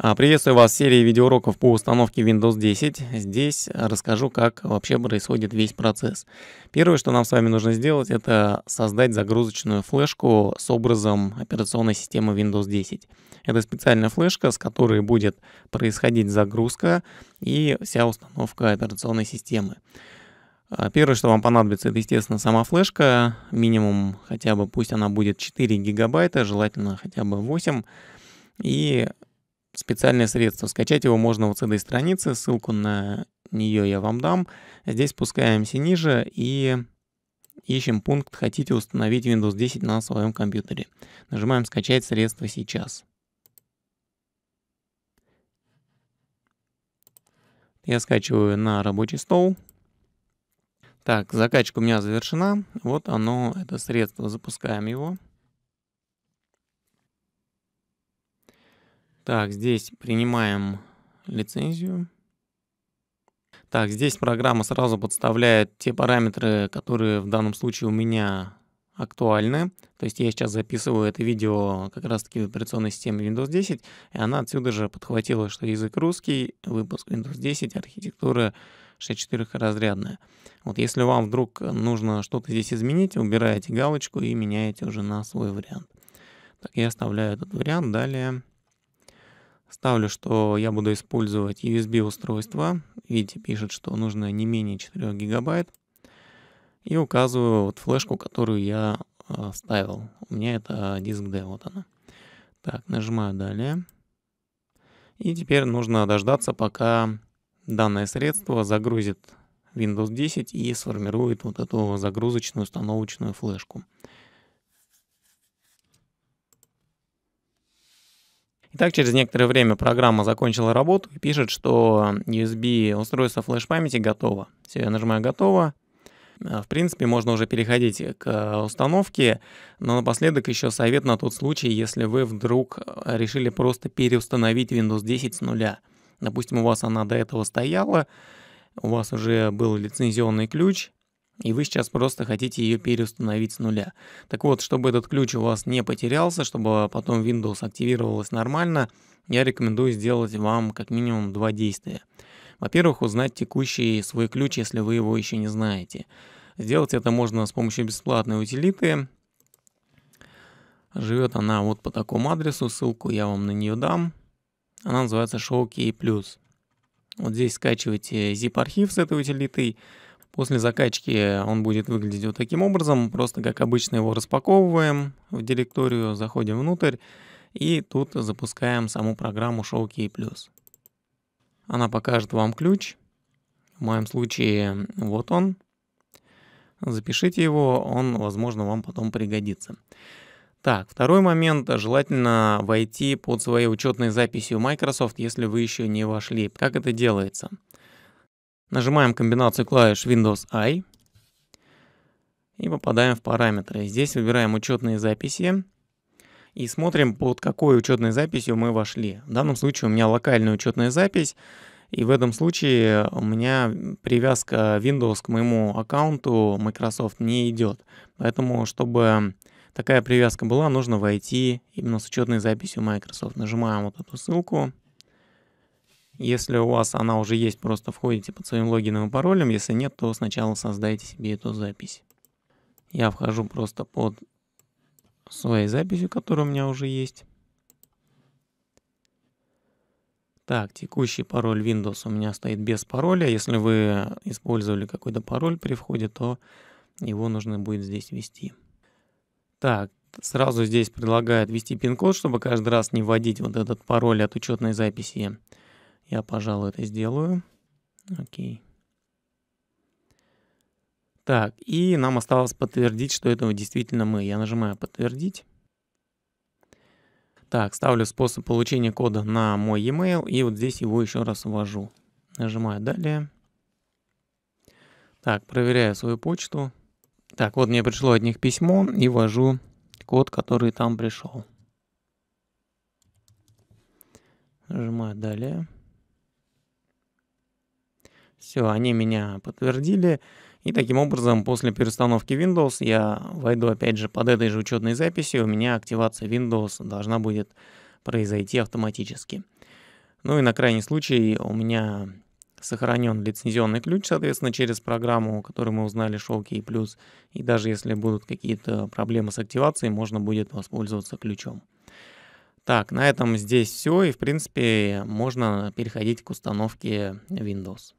А, приветствую вас в серии видеоуроков по установке Windows 10. Здесь расскажу, как вообще происходит весь процесс. Первое, что нам с вами нужно сделать, это создать загрузочную флешку с образом операционной системы Windows 10. Это специальная флешка, с которой будет происходить загрузка и вся установка операционной системы. А, первое, что вам понадобится, это, естественно, сама флешка. Минимум хотя бы, пусть она будет 4 гигабайта, желательно хотя бы 8 и специальное средство. Скачать его можно вот с этой страницы, ссылку на нее я вам дам. Здесь спускаемся ниже и ищем пункт «Хотите установить Windows 10 на своем компьютере». Нажимаем «Скачать средство сейчас». Я скачиваю на рабочий стол. Так, закачка у меня завершена. Вот оно, это средство, запускаем его. Так, здесь принимаем лицензию. Так, здесь программа сразу подставляет те параметры, которые в данном случае у меня актуальны. То есть я сейчас записываю это видео как раз-таки в операционной системе Windows 10, и она отсюда же подхватила, что язык русский, выпуск Windows 10, архитектура 64 разрядная. Вот если вам вдруг нужно что-то здесь изменить, убираете галочку и меняете уже на свой вариант. Так, я оставляю этот вариант. Далее Ставлю, что я буду использовать USB устройство. Видите, пишет, что нужно не менее 4 гигабайт. И указываю вот флешку, которую я э, а, ставил. У меня это диск D, вот она. Так, нажимаю далее. И теперь нужно дождаться, пока данное средство загрузит Windows 10 и сформирует вот эту загрузочную установочную флешку. И так через некоторое время программа закончила работу и пишет, что USB устройство флеш-памяти готово. Все, я нажимаю «Готово». Э, в принципе, можно уже переходить к установке, но напоследок еще совет на тот случай, если вы вдруг э, решили просто переустановить Windows 10 с нуля. Допустим, у вас она до этого стояла, у вас уже был лицензионный ключ, и вы сейчас просто хотите ее переустановить с нуля. Так вот, чтобы этот ключ у вас не потерялся, чтобы потом Windows активировалась нормально, я рекомендую сделать вам как минимум два действия. Во-первых, узнать текущий свой ключ, если вы его еще не знаете. Сделать это можно с помощью бесплатной утилиты. Живет она вот по такому адресу, ссылку я вам на нее дам. Она называется Showkey+. Вот здесь скачивайте zip-архив с этой утилитой, После закачки он будет выглядеть вот таким образом. Просто как обычно его распаковываем в директорию, заходим внутрь и тут запускаем саму программу Showkey+. Она покажет вам ключ. В моем случае вот он. Запишите его, он, возможно, вам потом пригодится. Так, второй момент. Желательно войти под своей учетной записью Microsoft, если вы еще не вошли. Как это делается? Нажимаем комбинацию клавиш Windows I и попадаем в параметры. Здесь выбираем учетные записи и смотрим, под какой учетной записью мы вошли. В данном случае у меня локальная учетная запись, и в этом случае у меня привязка Windows к моему аккаунту Microsoft не идет. Поэтому, чтобы такая привязка была, нужно войти именно с учетной записью Microsoft. Нажимаем вот эту ссылку. Если у вас она уже есть, просто входите под своим логином и паролем. Если нет, то сначала создайте себе эту запись. Я вхожу просто под своей записью, которая у меня уже есть. Так, текущий пароль Windows у меня стоит без пароля. Если вы использовали какой-то пароль при входе, то его нужно будет здесь ввести. Так, сразу здесь предлагают ввести пин-код, чтобы каждый раз не вводить вот этот пароль от учетной записи я, пожалуй, это сделаю. Окей. Так, и нам осталось подтвердить, что это действительно мы. Я нажимаю «Подтвердить». Так, ставлю способ получения кода на мой e-mail и вот здесь его еще раз ввожу. Нажимаю «Далее». Так, проверяю свою почту. Так, вот мне пришло от них письмо и ввожу код, который там пришел. Нажимаю «Далее». Все, они меня подтвердили. И таким образом, после перестановки Windows, я войду опять же под этой же учетной записью, у меня активация Windows должна будет произойти автоматически. Ну и на крайний случай у меня сохранен лицензионный ключ, соответственно, через программу, которую мы узнали, Showkey Plus. И даже если будут какие-то проблемы с активацией, можно будет воспользоваться ключом. Так, на этом здесь все, и в принципе можно переходить к установке Windows.